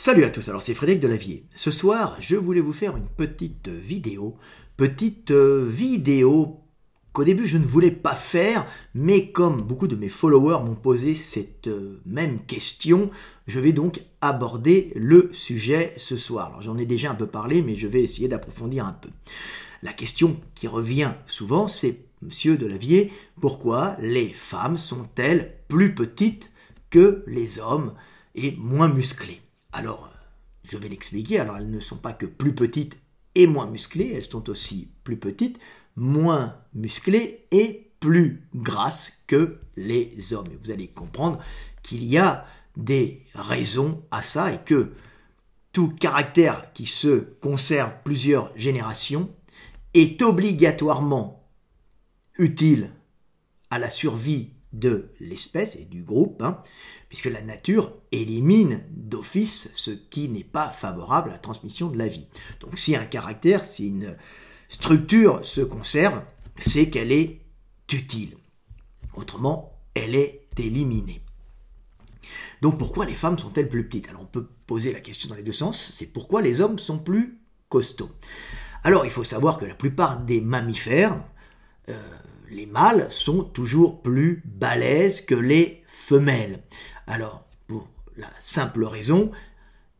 Salut à tous, alors c'est Frédéric Delavier. Ce soir, je voulais vous faire une petite vidéo, petite euh, vidéo qu'au début je ne voulais pas faire, mais comme beaucoup de mes followers m'ont posé cette euh, même question, je vais donc aborder le sujet ce soir. Alors j'en ai déjà un peu parlé, mais je vais essayer d'approfondir un peu. La question qui revient souvent, c'est Monsieur Delavier, pourquoi les femmes sont-elles plus petites que les hommes et moins musclées alors, je vais l'expliquer. Alors, elles ne sont pas que plus petites et moins musclées, elles sont aussi plus petites, moins musclées et plus grasses que les hommes. vous allez comprendre qu'il y a des raisons à ça et que tout caractère qui se conserve plusieurs générations est obligatoirement utile à la survie de l'espèce et du groupe, hein, puisque la nature élimine d'office ce qui n'est pas favorable à la transmission de la vie. Donc si un caractère, si une structure se conserve, c'est qu'elle est utile. Autrement, elle est éliminée. Donc pourquoi les femmes sont-elles plus petites Alors on peut poser la question dans les deux sens, c'est pourquoi les hommes sont plus costauds. Alors il faut savoir que la plupart des mammifères, euh, les mâles sont toujours plus balèzes que les femelles. Alors, pour la simple raison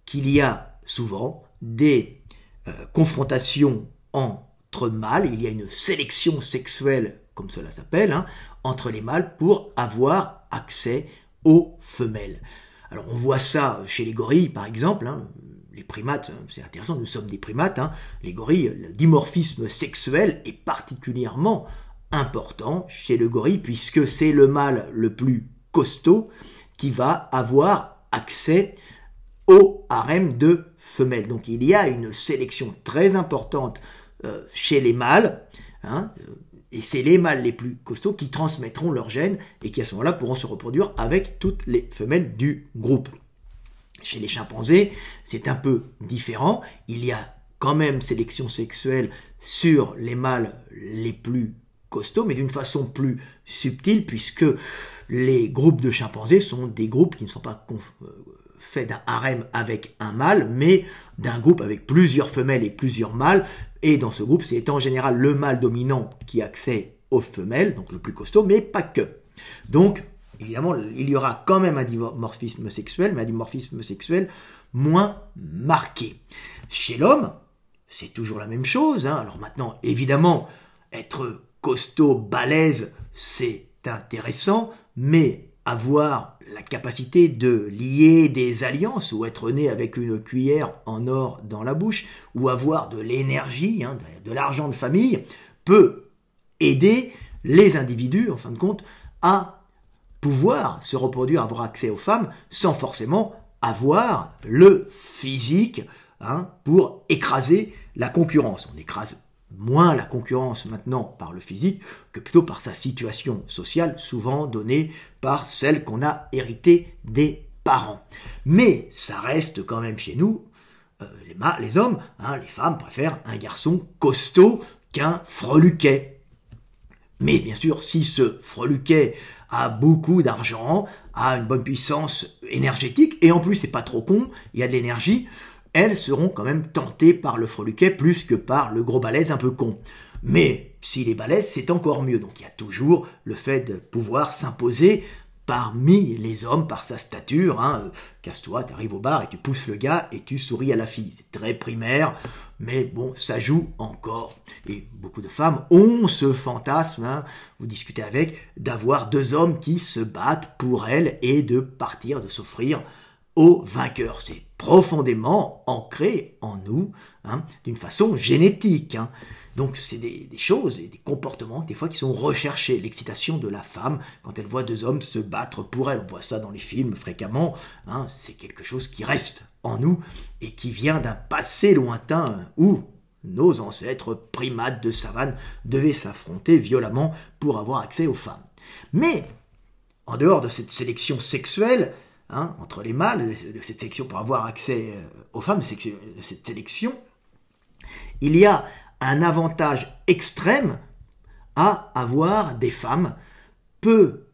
qu'il y a souvent des euh, confrontations entre mâles, il y a une sélection sexuelle, comme cela s'appelle, hein, entre les mâles pour avoir accès aux femelles. Alors on voit ça chez les gorilles par exemple, hein. les primates, hein, c'est intéressant, nous sommes des primates, les gorilles, le dimorphisme sexuel est particulièrement important chez le gorille puisque c'est le mâle le plus costaud qui va avoir accès au harem de femelles. Donc il y a une sélection très importante euh, chez les mâles, hein, euh, et c'est les mâles les plus costauds qui transmettront leurs gènes et qui à ce moment-là pourront se reproduire avec toutes les femelles du groupe. Chez les chimpanzés, c'est un peu différent. Il y a quand même sélection sexuelle sur les mâles les plus costaud, mais d'une façon plus subtile, puisque les groupes de chimpanzés sont des groupes qui ne sont pas euh, faits d'un harem avec un mâle, mais d'un groupe avec plusieurs femelles et plusieurs mâles. Et dans ce groupe, c'est en général le mâle dominant qui accède aux femelles, donc le plus costaud, mais pas que. Donc, évidemment, il y aura quand même un dimorphisme sexuel, mais un dimorphisme sexuel moins marqué. Chez l'homme, c'est toujours la même chose. Hein. Alors maintenant, évidemment, être costaud, balèze, c'est intéressant, mais avoir la capacité de lier des alliances ou être né avec une cuillère en or dans la bouche ou avoir de l'énergie, hein, de, l'argent de famille, peut aider les individus, en fin de compte, à pouvoir se reproduire, avoir accès aux femmes sans forcément avoir le physique hein, pour écraser la concurrence. On écrase moins la concurrence maintenant par le physique que plutôt par sa situation sociale, souvent donnée par celle qu'on a héritée des parents. Mais ça reste quand même chez nous, euh, les, hommes, hein, les femmes préfèrent un garçon costaud qu'un freluquet. Mais bien sûr, si ce freluquet a beaucoup d'argent, a une bonne puissance énergétique, et en plus c'est pas trop con, il y a de l'énergie, elles seront quand même tentées par le freluquet plus que par le gros balèze un peu con. Mais s'il est balèze, c'est encore mieux. Donc il y a toujours le fait de pouvoir s'imposer parmi les hommes par sa stature. Hein. Euh, casse-toi, t'arrives au bar et tu pousses le gars et tu souris à la fille. C'est très primaire, mais bon, ça joue encore. Et beaucoup de femmes ont ce fantasme, hein. vous discutez avec, d'avoir deux hommes qui se battent pour elles et de partir, de s'offrir au vainqueur. C'est profondément ancré en nous, hein, d'une façon génétique. Hein. Donc c'est des, choses et des comportements des fois qui sont recherchés. L'excitation de la femme quand elle voit deux hommes se battre pour elle, on voit ça dans les films fréquemment, hein. c'est quelque chose qui reste en nous et qui vient d'un passé lointain où nos ancêtres primates de savane devaient s'affronter violemment pour avoir accès aux femmes. Mais en dehors de cette sélection sexuelle, Hein, entre les mâles de cette section pour avoir accès euh, aux femmes de cette sélection, il y a un avantage extrême à avoir des femmes peu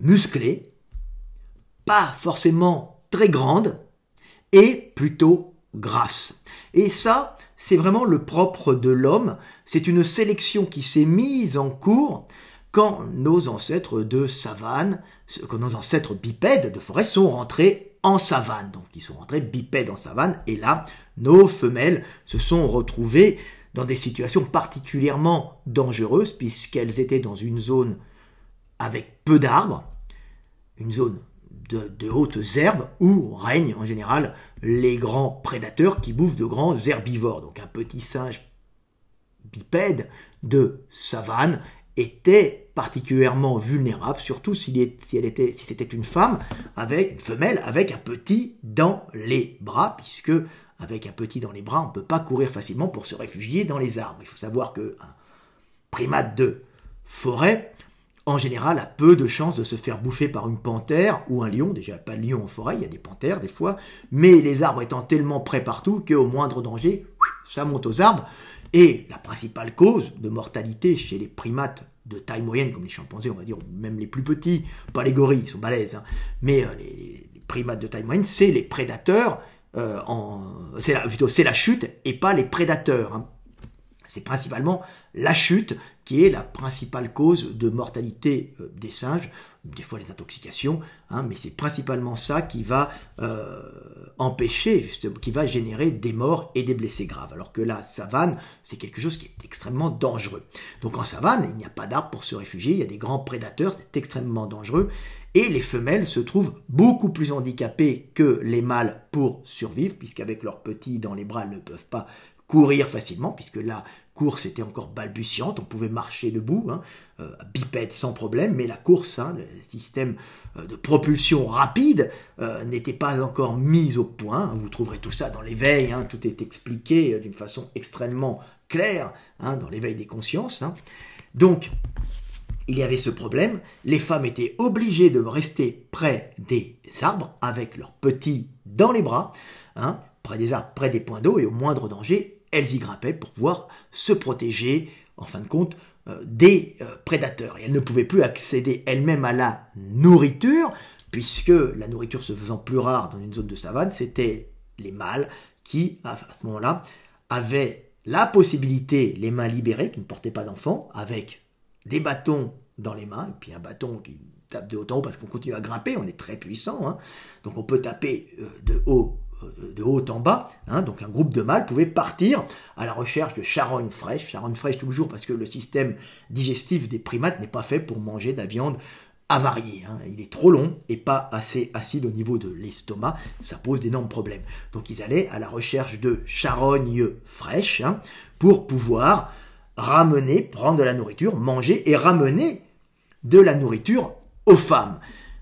musclées, pas forcément très grandes, et plutôt grasses. Et ça, c'est vraiment le propre de l'homme, c'est une sélection qui s'est mise en cours quand nos ancêtres de savane, quand nos ancêtres bipèdes de forêt sont rentrés en savane. Donc ils sont rentrés bipèdes en savane et là, nos femelles se sont retrouvées dans des situations particulièrement dangereuses puisqu'elles étaient dans une zone avec peu d'arbres, une zone de, de, hautes herbes où règnent en général les grands prédateurs qui bouffent de grands herbivores. Donc un petit singe bipède de savane était particulièrement vulnérable, surtout si, elle était, si c'était une femme avec une femelle avec un petit dans les bras, puisque avec un petit dans les bras, on ne peut pas courir facilement pour se réfugier dans les arbres. Il faut savoir que primate de forêt, en général, a peu de chances de se faire bouffer par une panthère ou un lion. Déjà, pas de lion en forêt, il y a des panthères des fois, mais les arbres étant tellement près partout qu'au moindre danger, ça monte aux arbres. Et la principale cause de mortalité chez les primates de taille moyenne, comme les chimpanzés, on va dire, même les plus petits, pas les gorilles, ils sont balèzes, hein, mais euh, les, primates de taille moyenne, c'est les prédateurs, euh, c'est la, plutôt c'est la chute et pas les prédateurs. Hein. C'est principalement la chute qui est la principale cause de mortalité euh, des singes, des fois les intoxications, hein, mais c'est principalement ça qui va euh, empêcher, qui va générer des morts et des blessés graves. Alors que la savane, c'est quelque chose qui est extrêmement dangereux. Donc en savane, il n'y a pas d'arbres pour se réfugier, il y a des grands prédateurs, c'est extrêmement dangereux. Et les femelles se trouvent beaucoup plus handicapées que les mâles pour survivre, puisqu'avec leurs petits dans les bras, elles ne peuvent pas courir facilement, puisque la course était encore balbutiante, on pouvait marcher debout, hein, euh, bipède sans problème, mais la course, hein, le système euh, de propulsion rapide euh, n'était pas encore mis au point. Vous trouverez tout ça dans l'éveil, hein, tout est expliqué d'une façon extrêmement claire hein, dans l'éveil des consciences. Donc, il y avait ce problème, les femmes étaient obligées de rester près des arbres avec leurs petits dans les bras, hein, près des arbres, près des points d'eau, et au moindre danger, elles y grimpaient pour pouvoir se protéger, en fin de compte, euh, des euh, prédateurs. Et elles ne pouvaient plus accéder elles-mêmes à la nourriture, puisque la nourriture se faisant plus rare dans une zone de savane, c'était les mâles qui, à ce moment-là, avaient la possibilité, les mains libérées, qui ne portaient pas d'enfants, avec des bâtons dans les mains, et puis un bâton qui tape de haut en haut parce qu'on continue à grimper, on est très puissant, hein. donc on peut taper euh, de haut euh, de haut en bas, hein. donc un groupe de mâles pouvait partir à la recherche de charogne fraîche, charogne fraîche toujours parce que le système digestif des primates n'est pas fait pour manger de la viande avariée, hein. il est trop long et pas assez acide au niveau de l'estomac, ça pose d'énormes problèmes. Donc ils allaient à la recherche de charogne fraîche pour pouvoir ramener, prendre de la nourriture, manger et ramener de la nourriture aux femmes.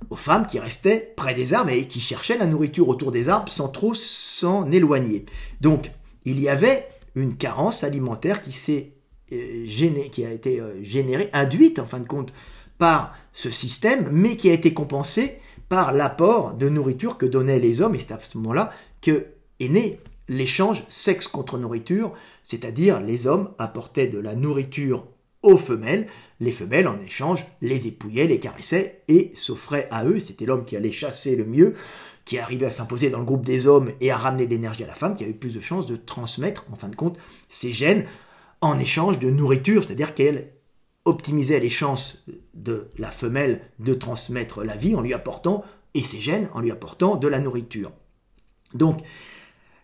Aux femmes qui restaient près des arbres et qui cherchaient la nourriture autour des arbres sans trop s'en éloigner. Donc, il y avait une carence alimentaire qui s'est euh, qui a été euh, générée, induite en fin de compte par ce système, mais qui a été compensée par l'apport de nourriture que donnaient les hommes, et c'est à ce moment-là que est né l'échange sexe contre nourriture, c'est-à-dire les hommes apportaient de la nourriture aux femelles, les femelles en échange les épouillaient, les caressaient et s'offraient à eux, c'était l'homme qui allait chasser le mieux, qui arrivait à s'imposer dans le groupe des hommes et à ramener de l'énergie à la femme, qui avait plus de chances de transmettre, en fin de compte, ses gènes en échange de nourriture, c'est-à-dire qu'elle optimisait les chances de la femelle de transmettre la vie en lui apportant, et ses gènes en lui apportant de la nourriture. Donc,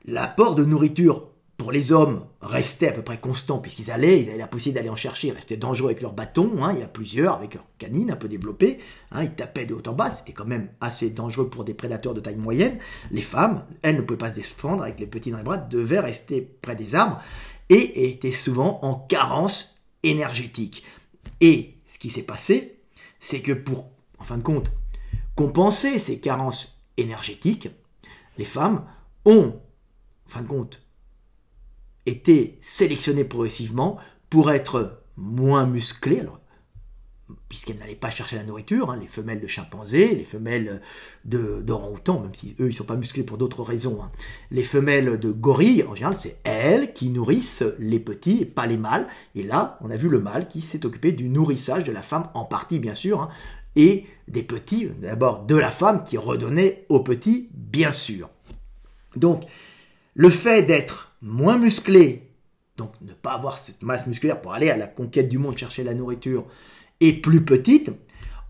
l'apport de nourriture pour les hommes restait à peu près constant puisqu'ils allaient, ils avaient la possibilité d'aller en chercher, ils restaient dangereux avec leurs bâtons, hein, il y a plusieurs avec leurs canines un peu développées, hein, ils tapaient de haut en bas, c'était quand même assez dangereux pour des prédateurs de taille moyenne. Les femmes, elles ne pouvaient pas se défendre avec les petits dans les bras, devaient rester près des arbres et étaient souvent en carence énergétique. Et ce qui s'est passé, c'est que pour, en fin de compte, compenser ces carences énergétiques, les femmes ont fin de compte, étaient sélectionné progressivement pour être moins musclées, puisqu'elles n'allaient pas chercher la nourriture, hein, les femelles de chimpanzés, les femelles d'orang-outans, même si eux, ils ne sont pas musclés pour d'autres raisons, hein. les femelles de gorilles, en général, c'est elles qui nourrissent les petits pas les mâles. Et là, on a vu le mâle qui s'est occupé du nourrissage de la femme, en partie, bien sûr, hein, et des petits, d'abord de la femme qui redonnait aux petits, bien sûr. Donc, le fait d'être moins musclé, donc ne pas avoir cette masse musculaire pour aller à la conquête du monde chercher la nourriture, et plus petite,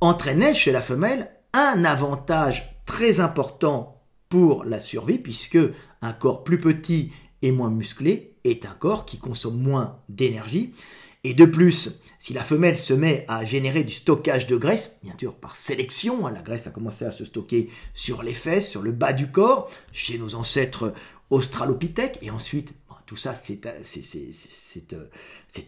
entraînait chez la femelle un avantage très important pour la survie, puisque un corps plus petit et moins musclé est un corps qui consomme moins d'énergie. Et de plus, si la femelle se met à générer du stockage de graisse, bien sûr par sélection, hein, la graisse a commencé à se stocker sur les fesses, sur le bas du corps, chez nos ancêtres australopithèque, et ensuite bah, tout ça s'est euh,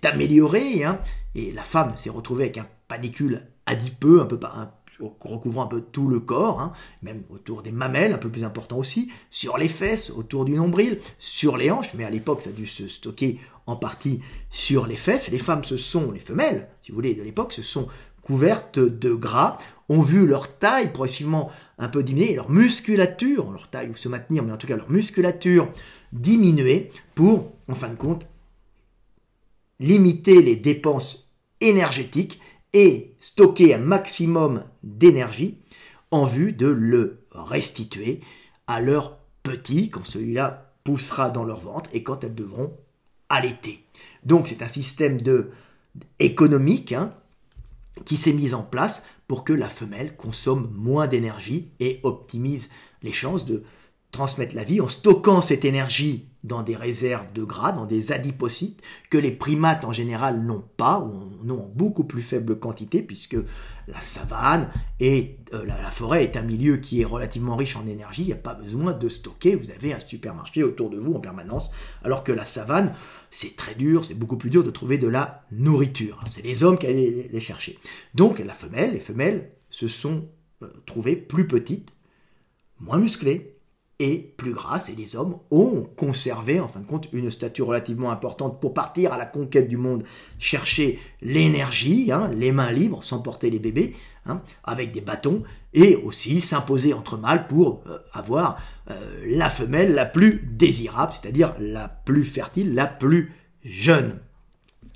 amélioré, hein. et la femme s'est retrouvée avec un panicule adipeux, un peu un, recouvrant un peu tout le corps, hein, même autour des mamelles, un peu plus important aussi, sur les fesses, autour du nombril, sur les hanches, mais à l'époque ça a dû se stocker en partie sur les fesses. Les femmes, ce sont, les femelles, si vous voulez, de l'époque, se sont couvertes de gras ont vu leur taille progressivement un peu diminuer, leur musculature, leur taille ou se maintenir, mais en tout cas leur musculature diminuer pour, en fin de compte, limiter les dépenses énergétiques et stocker un maximum d'énergie en vue de le restituer à leur petit quand celui-là poussera dans leur ventre et quand elles devront allaiter. Donc c'est un système de économique hein, qui s'est mis en place pour que la femelle consomme moins d'énergie et optimise les chances de transmettre la vie en stockant cette énergie dans des réserves de gras, dans des adipocytes, que les primates en général n'ont pas, ou n'ont en beaucoup plus faible quantité, puisque la savane et euh, la, forêt est un milieu qui est relativement riche en énergie, il n'y a pas besoin de stocker, vous avez un supermarché autour de vous en permanence, alors que la savane, c'est très dur, c'est beaucoup plus dur de trouver de la nourriture. C'est les hommes qui allaient les chercher. Donc la femelle, les femelles se sont euh, trouvées plus petites, moins musclées, et plus grasse et les hommes ont conservé, en fin de compte, une stature relativement importante pour partir à la conquête du monde, chercher l'énergie, hein, les mains libres, sans porter les bébés, hein, avec des bâtons, et aussi s'imposer entre mâles pour euh, avoir euh, la femelle la plus désirable, c'est-à-dire la plus fertile, la plus jeune.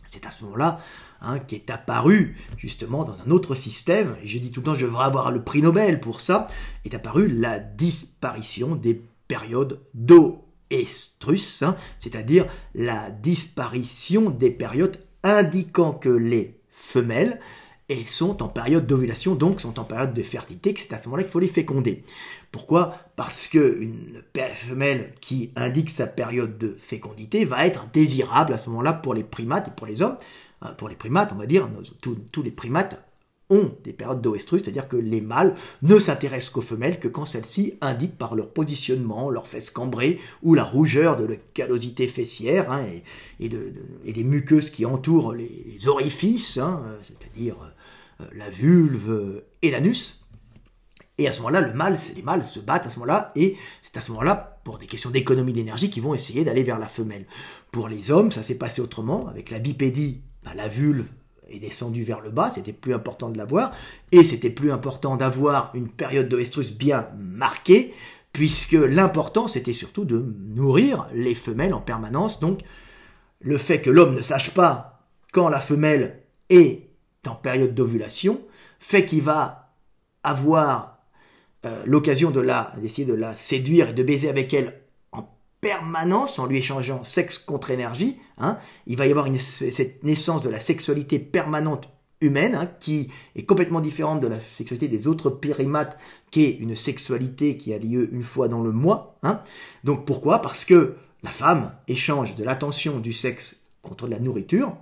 C'est à ce moment-là Hein, qui est apparu justement dans un autre système, et je dis tout le temps je devrais avoir le prix Nobel pour ça, est apparue la disparition des périodes d'oestrus, hein, c'est-à-dire la disparition des périodes indiquant que les femelles sont en période d'ovulation, donc sont en période de fertilité, que c'est à ce moment-là qu'il faut les féconder. Pourquoi Parce que femelle qui indique sa période de fécondité va être désirable à ce moment-là pour les primates et pour les hommes, euh, pour les primates, on va dire, tous, les primates ont des périodes d'oestrus, c'est-à-dire que les mâles ne s'intéressent qu'aux femelles que quand celles-ci indiquent par leur positionnement, leurs fesses cambrées ou la rougeur de la callosité fessière hein, et, de, des muqueuses qui entourent les, orifices, hein, euh, c'est-à-dire euh, la vulve et l'anus. Et à ce moment-là, le les mâles se battent à ce moment-là, et c'est à ce moment-là, pour des questions d'économie d'énergie, qu'ils vont essayer d'aller vers la femelle. Pour les hommes, ça s'est passé autrement, avec la bipédie bah, la vulve est descendue vers le bas, c'était plus important de la voir, et c'était plus important d'avoir une période d'oestrus bien marquée, puisque l'important c'était surtout de nourrir les femelles en permanence, donc le fait que l'homme ne sache pas quand la femelle est en période d'ovulation, fait qu'il va avoir euh, l'occasion de la d'essayer de la séduire et de baiser avec elle permanence en lui échangeant sexe contre énergie. Hein, il va y avoir cette naissance de la sexualité permanente humaine hein, qui est complètement différente de la sexualité des autres périmates qui est une sexualité qui a lieu une fois dans le mois. Hein. Donc pourquoi Parce que la femme échange de l'attention du sexe contre la nourriture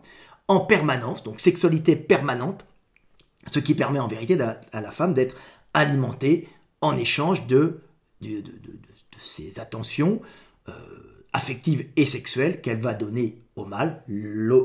en permanence, donc sexualité permanente, ce qui permet en vérité à la femme d'être alimentée en échange de ses attentions, euh, affective et sexuelle qu'elle va donner au mâle,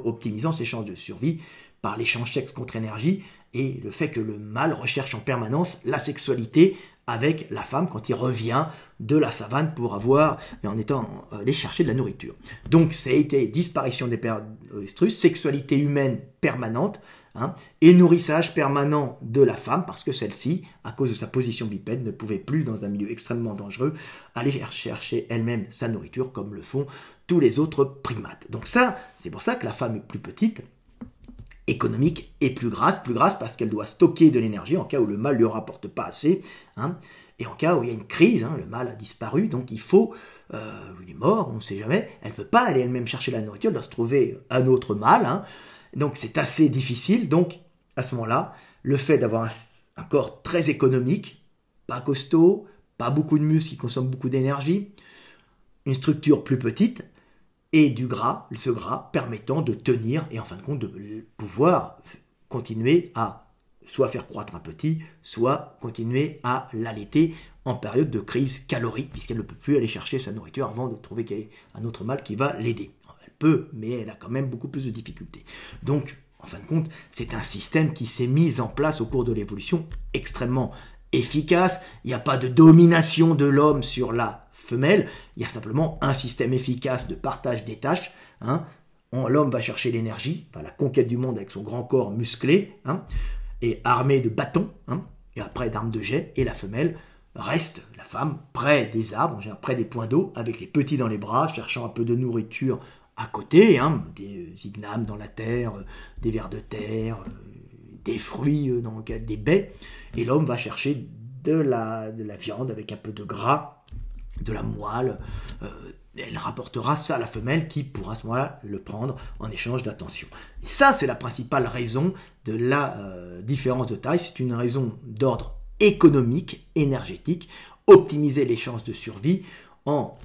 optimisant ses chances de survie par l'échange sexe contre énergie et le fait que le mâle recherche en permanence la sexualité avec la femme quand il revient de la savane pour avoir, en étant euh, allé chercher de la nourriture. Donc, ça a été disparition des euh, estrus sexualité humaine permanente, Hein. et nourrissage permanent de la femme, parce que celle-ci, à cause de sa position bipède, ne pouvait plus, dans un milieu extrêmement dangereux, aller chercher elle-même sa nourriture, comme le font tous les autres primates. Donc ça, c'est pour ça que la femme est plus petite, économique et plus grasse, plus grasse parce qu'elle doit stocker de l'énergie en cas où le mâle ne lui rapporte pas assez, hein. et en cas où il y a une crise, hein, le mâle a disparu, donc il faut, euh, il est mort, on ne sait jamais, elle ne peut pas aller elle-même chercher la nourriture, elle doit se trouver un autre mâle, donc c'est assez difficile. Donc à ce moment-là, le fait d'avoir un, corps très économique, pas costaud, pas beaucoup de muscles qui consomment beaucoup d'énergie, une structure plus petite et du gras, ce gras permettant de tenir et en fin de compte de pouvoir continuer à soit faire croître un petit, soit continuer à l'allaiter en période de crise calorique puisqu'elle ne peut plus aller chercher sa nourriture avant de trouver un autre mâle qui va l'aider mais elle a quand même beaucoup plus de difficultés. Donc, en fin de compte, c'est un système qui s'est mis en place au cours de l'évolution extrêmement efficace. Il n'y a pas de domination de l'homme sur la femelle. Il y a simplement un système efficace de partage des tâches. Hein. L'homme va chercher l'énergie, la conquête du monde avec son grand corps musclé hein, et armé de bâtons, hein, et après d'armes de jet. Et la femelle reste, la femme, près des arbres, près des points d'eau, avec les petits dans les bras, cherchant un peu de nourriture à côté, hein, des euh, ignames dans la terre, euh, des vers de terre, euh, des fruits dans des baies, et l'homme va chercher de la, la, viande avec un peu de gras, de la moelle. elle rapportera ça à la femelle qui pourra ce moment-là le prendre en échange d'attention. ça, c'est la principale raison de la différence de taille. C'est une raison d'ordre économique, énergétique, optimiser les chances de survie en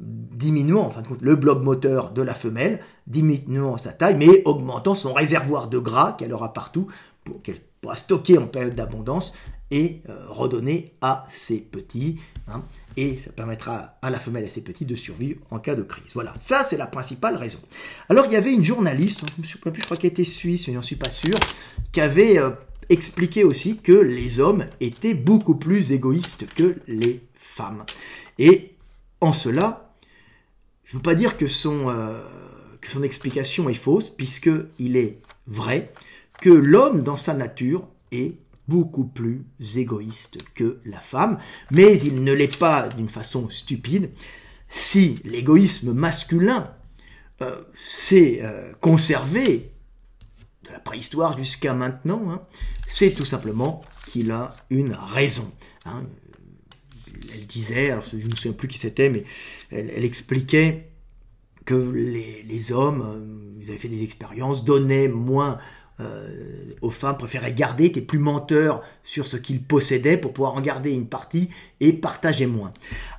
diminuant en fin de compte le bloc moteur de la femelle, diminuant sa taille, mais augmentant son réservoir de gras qu'elle aura partout pour qu'elle pourra stocker en période d'abondance et euh, redonner à ses petits. Hein. et ça permettra à la femelle et à ses petits de survivre en cas de crise. Voilà, ça c'est la principale raison. Alors il y avait une journaliste, hein, je, plus, je crois qu'elle était suisse, mais n'en suis pas sûr, qui avait euh, expliqué aussi que les hommes étaient beaucoup plus égoïstes que les femmes. Et en cela, je ne veux pas dire que son, euh, que son explication est fausse, puisqu'il est vrai que l'homme, dans sa nature, est beaucoup plus égoïste que la femme, mais il ne l'est pas d'une façon stupide. Si l'égoïsme masculin euh, s'est euh, conservé de la préhistoire jusqu'à maintenant, hein, c'est tout simplement qu'il a une raison. Hein elle disait, je ne me souviens plus qui c'était, mais elle, expliquait que les, hommes, euh, ils avaient fait des expériences, donnaient moins euh, aux femmes, préféraient garder, étaient plus menteurs sur ce qu'ils possédaient pour pouvoir en garder une partie et partager moins.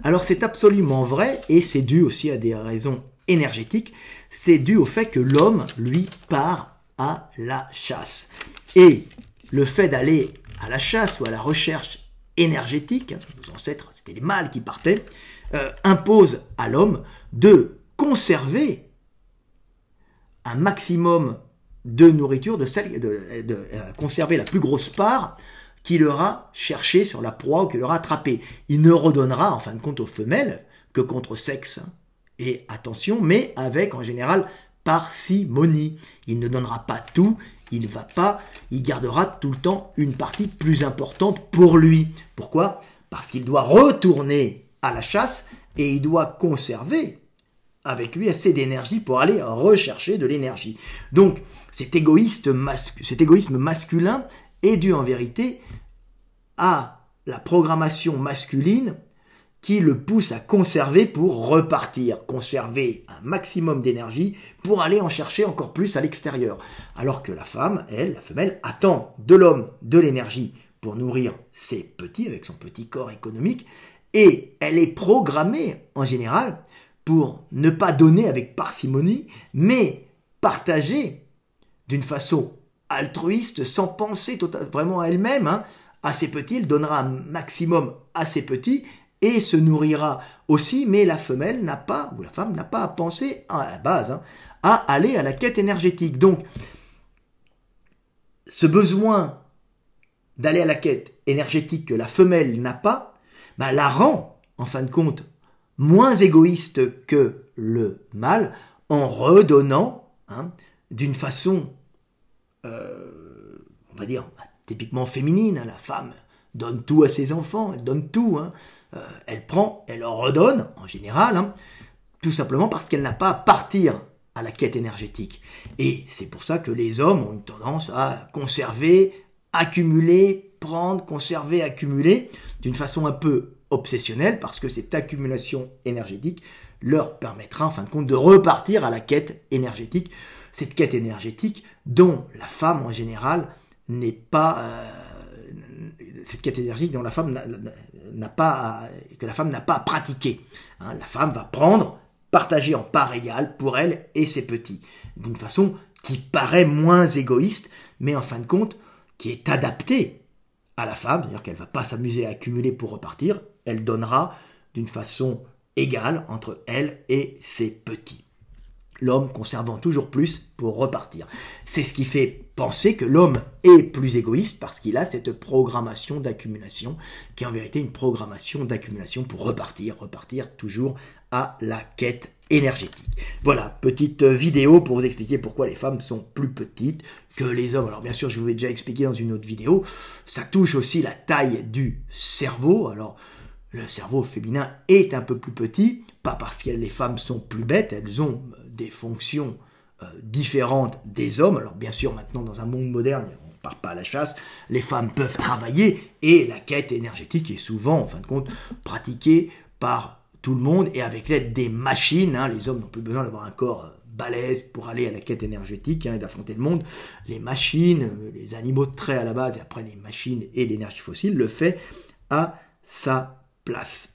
Alors c'est absolument vrai et c'est dû aussi à des raisons énergétiques, c'est dû au fait que l'homme, lui, part à la chasse. Et le fait d'aller à la chasse ou à la recherche énergétique, hein, nos ancêtres, c'était les mâles qui partaient, euh, impose à l'homme de conserver un maximum de nourriture, de, celle, de, de euh, conserver la plus grosse part qu'il aura cherché sur la proie ou qu'il aura attrapée. Il ne redonnera en fin de compte aux femelles que contre sexe. Et attention, mais avec en général parcimonie. Il ne donnera pas tout, il va pas, il gardera tout le temps une partie plus importante pour lui. Pourquoi Parce qu'il doit retourner à la chasse et il doit conserver avec lui assez d'énergie pour aller rechercher de l'énergie. Donc cet, cet égoïsme masculin est dû en vérité à la programmation masculine qui le pousse à conserver pour repartir, conserver un maximum d'énergie pour aller en chercher encore plus à l'extérieur. Alors que la femme, elle, la femelle, attend de l'homme de l'énergie pour nourrir ses petits avec son petit corps économique, et elle est programmée en général pour ne pas donner avec parcimonie, mais partager d'une façon altruiste, sans penser tota-, vraiment à elle-même, hein. à ses petits, elle donnera un maximum à ses petits, et se nourrira aussi, mais la femelle n'a pas, ou la femme n'a pas à penser à la base, hein, à aller à la quête énergétique. Donc, ce besoin d'aller à la quête énergétique que la femelle n'a pas, bah, la rend, en fin de compte, moins égoïste que le mâle, en redonnant, hein, d'une façon, euh, on va dire, typiquement féminine, hein, la femme donne tout à ses enfants, elle donne tout, euh, elle prend, elle redonne, en général, hein, tout simplement parce qu'elle n'a pas à partir à la quête énergétique. Et c'est pour ça que les hommes ont une tendance à conserver, accumuler, prendre, conserver, accumuler, d'une façon un peu obsessionnelle, parce que cette accumulation énergétique leur permettra en fin de compte de repartir à la quête énergétique, cette quête énergétique dont la femme en général n'est pas... Euh, cette quête énergétique dont la femme n'a pas, que la femme n'a pas pratiqué hein. la femme va prendre, partager en part égale pour elle et ses petits, d'une façon qui paraît moins égoïste, mais en fin de compte, qui est adaptée à la femme, c'est-à-dire qu'elle ne va pas s'amuser à accumuler pour repartir, elle donnera d'une façon égale entre elle et ses petits. L'homme conservant toujours plus pour repartir. C'est ce qui fait penser que l'homme est plus égoïste parce qu'il a cette programmation d'accumulation qui est en vérité une programmation d'accumulation pour repartir, repartir toujours à la quête énergétique. Voilà, petite euh, vidéo pour vous expliquer pourquoi les femmes sont plus petites que les hommes. Alors bien sûr, je vous ai déjà expliqué dans une autre vidéo, ça touche aussi la taille du cerveau. Alors le cerveau féminin est un peu plus petit, pas parce que les femmes sont plus bêtes, elles ont des fonctions euh, différentes des hommes. Alors bien sûr, maintenant, dans un monde moderne, on ne part pas à la chasse, les femmes peuvent travailler et la quête énergétique est souvent, en fin de compte, pratiquée par tout le monde et avec l'aide des machines. Hein. les hommes n'ont plus besoin d'avoir un corps euh, balèze pour aller à la quête énergétique hein, et d'affronter le monde. Les machines, euh, les animaux de trait à la base et après les machines et l'énergie fossile le fait à sa place.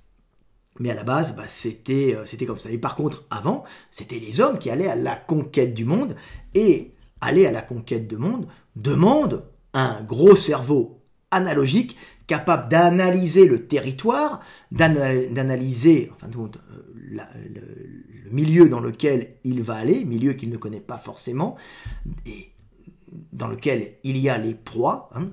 Mais à la base, bah, c'était, euh, c'était comme ça. Et par contre, avant, c'était les hommes qui allaient à la conquête du monde. Et aller à la conquête du monde demande un gros cerveau analogique capable d'analyser le territoire, d'analyser enfin, euh, le, milieu dans lequel il va aller, milieu qu'il ne connaît pas forcément, et dans lequel il y a les proies, hein,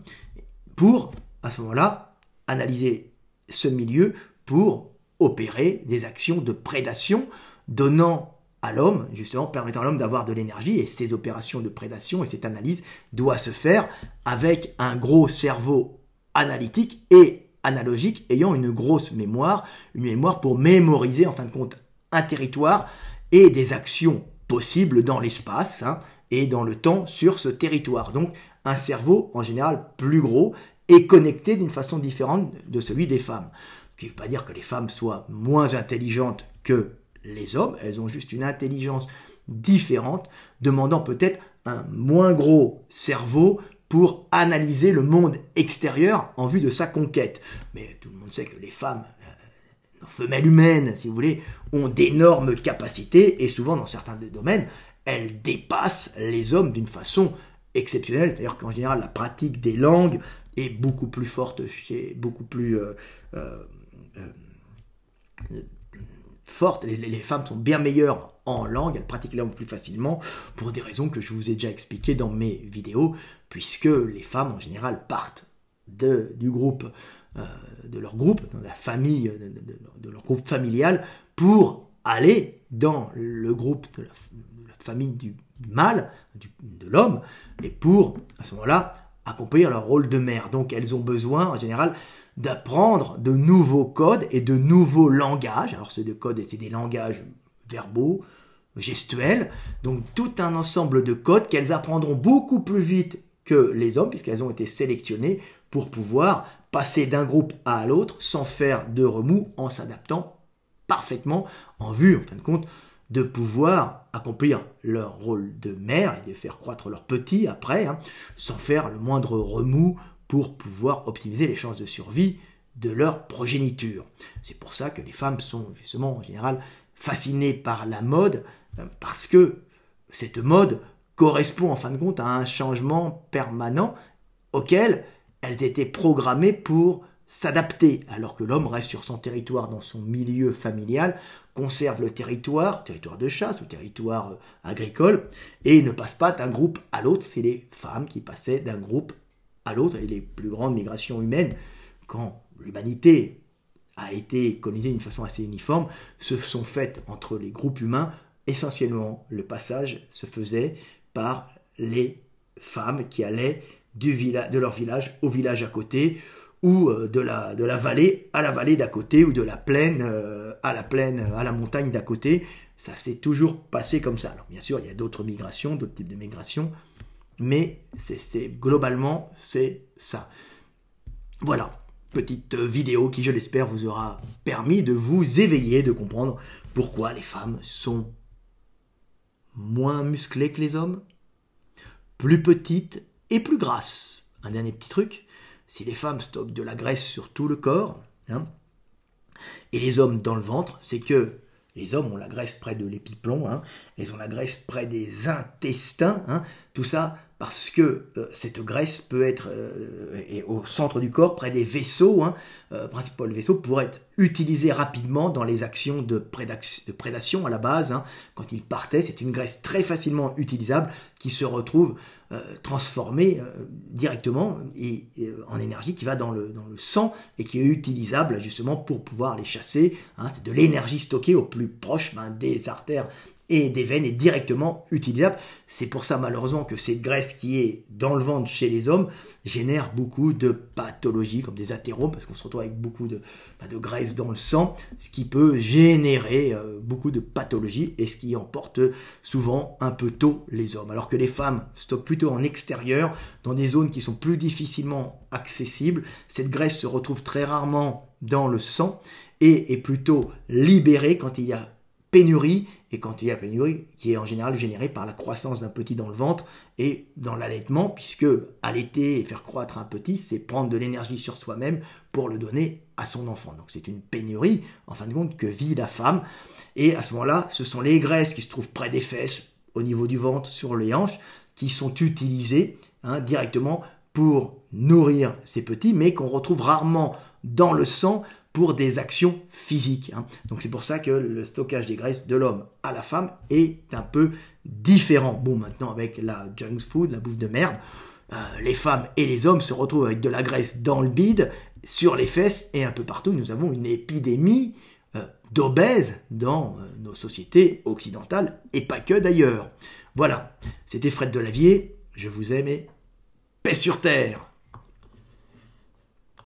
pour, à ce moment-là, analyser ce milieu pour opérer des actions de prédation, donnant à l'homme, justement permettant à l'homme d'avoir de l'énergie, et ces opérations de prédation et cette analyse doivent se faire avec un gros cerveau analytique et analogique, ayant une grosse mémoire, une mémoire pour mémoriser en fin de compte un territoire et des actions possibles dans l'espace hein, et dans le temps sur ce territoire. Donc un cerveau en général plus gros et connecté d'une façon différente de celui des femmes qui ne veut pas dire que les femmes soient moins intelligentes que les hommes, elles ont juste une intelligence différente, demandant peut-être un moins gros cerveau pour analyser le monde extérieur en vue de sa conquête. Mais tout le monde sait que les femmes, euh, nos femelles humaines, si vous voulez, ont d'énormes capacités et souvent dans certains domaines, elles dépassent les hommes d'une façon exceptionnelle. D'ailleurs qu'en général, la pratique des langues est beaucoup plus forte chez, beaucoup plus euh, euh, euh, fortes. Les, femmes sont bien meilleures en langue, elles pratiquent la langue plus facilement pour des raisons que je vous ai déjà expliquées dans mes vidéos, puisque les femmes en général partent de, du groupe, euh, de leur groupe, de la famille, de, leur groupe familial, pour aller dans le groupe de la, famille du mâle, de l'homme, et pour, à ce moment-là, accomplir leur rôle de mère. Donc elles ont besoin, en général, d'apprendre de nouveaux codes et de nouveaux langages. Alors ces de codes étaient des langages verbaux, gestuels, donc tout un ensemble de codes qu'elles apprendront beaucoup plus vite que les hommes, puisqu'elles ont été sélectionnées pour pouvoir passer d'un groupe à l'autre sans faire de remous, en s'adaptant parfaitement, en vue, en fin de compte, de pouvoir accomplir leur rôle de mère et de faire croître leurs petits après, hein, sans faire le moindre remous pour pouvoir optimiser les chances de survie de leur progéniture. C'est pour ça que les femmes sont justement en général fascinées par la mode, euh, parce que cette mode correspond en fin de compte à un changement permanent auquel elles étaient programmées pour s'adapter, alors que l'homme reste sur son territoire, dans son milieu familial, conserve le territoire, territoire de chasse ou territoire euh, agricole, et ne passe pas d'un groupe à l'autre. C'est les femmes qui passaient d'un groupe l'autre, et les plus grandes migrations humaines, quand l'humanité a été colonisée d'une façon assez uniforme, se sont faites entre les groupes humains. Essentiellement, le passage se faisait par les femmes qui allaient du de leur village au village à côté, ou euh, de la, de la vallée à la vallée d'à côté, ou de la plaine euh, à la plaine, à la montagne d'à côté. Ça s'est toujours passé comme ça. Alors bien sûr, il y a d'autres migrations, d'autres types de migrations, mais c'est globalement, c'est ça. Voilà, petite euh, vidéo qui, je l'espère, vous aura permis de vous éveiller, de comprendre pourquoi les femmes sont moins musclées que les hommes, plus petites et plus grasses. Un dernier petit truc, si les femmes stockent de la graisse sur tout le corps, hein, et les hommes dans le ventre, c'est que les hommes ont la graisse près de l'épiplomb, hein, ils ont la graisse près des intestins, hein, tout ça parce que euh, cette graisse peut être euh, au centre du corps, près des vaisseaux, hein, euh, principal vaisseau, pour être utilisé rapidement dans les actions de, prédation à la base. Hein. quand il partait, c'est une graisse très facilement utilisable qui se retrouve transformée directement en énergie qui va dans le, sang et qui est utilisable justement pour pouvoir les chasser. Hein. c'est de l'énergie stockée au plus proche ben, des artères et des veines est directement utilisable. C'est pour ça malheureusement que cette graisse qui est dans le ventre chez les hommes génère beaucoup de pathologies comme des athéromes parce qu'on se retrouve avec beaucoup de, bah, de, graisse dans le sang, ce qui peut générer euh, beaucoup de pathologies et ce qui emporte souvent un peu tôt les hommes. Alors que les femmes stockent plutôt en extérieur, dans des zones qui sont plus difficilement accessibles, cette graisse se retrouve très rarement dans le sang et est plutôt libérée quand il y a pénurie, et quand il y a pénurie, qui est en général générée par la croissance d'un petit dans le ventre et dans l'allaitement, puisque allaiter et faire croître un petit, c'est prendre de l'énergie sur soi-même pour le donner à son enfant. Donc c'est une pénurie, en fin de compte, que vit la femme. Et à ce moment-là, ce sont les graisses qui se trouvent près des fesses, au niveau du ventre, sur les hanches, qui sont utilisées hein, directement pour nourrir ces petits, mais qu'on retrouve rarement dans le sang pour des actions physiques. Hein. Donc c'est pour ça que le stockage des graisses de l'homme à la femme est un peu différent. Bon, maintenant avec la junk food, la bouffe de merde, euh, les femmes et les hommes se retrouvent avec de la graisse dans le bide, sur les fesses et un peu partout. Nous avons une épidémie euh, d'obèses dans euh, nos sociétés occidentales et pas que d'ailleurs. Voilà, c'était Fred Delavier, je vous aime et paix sur terre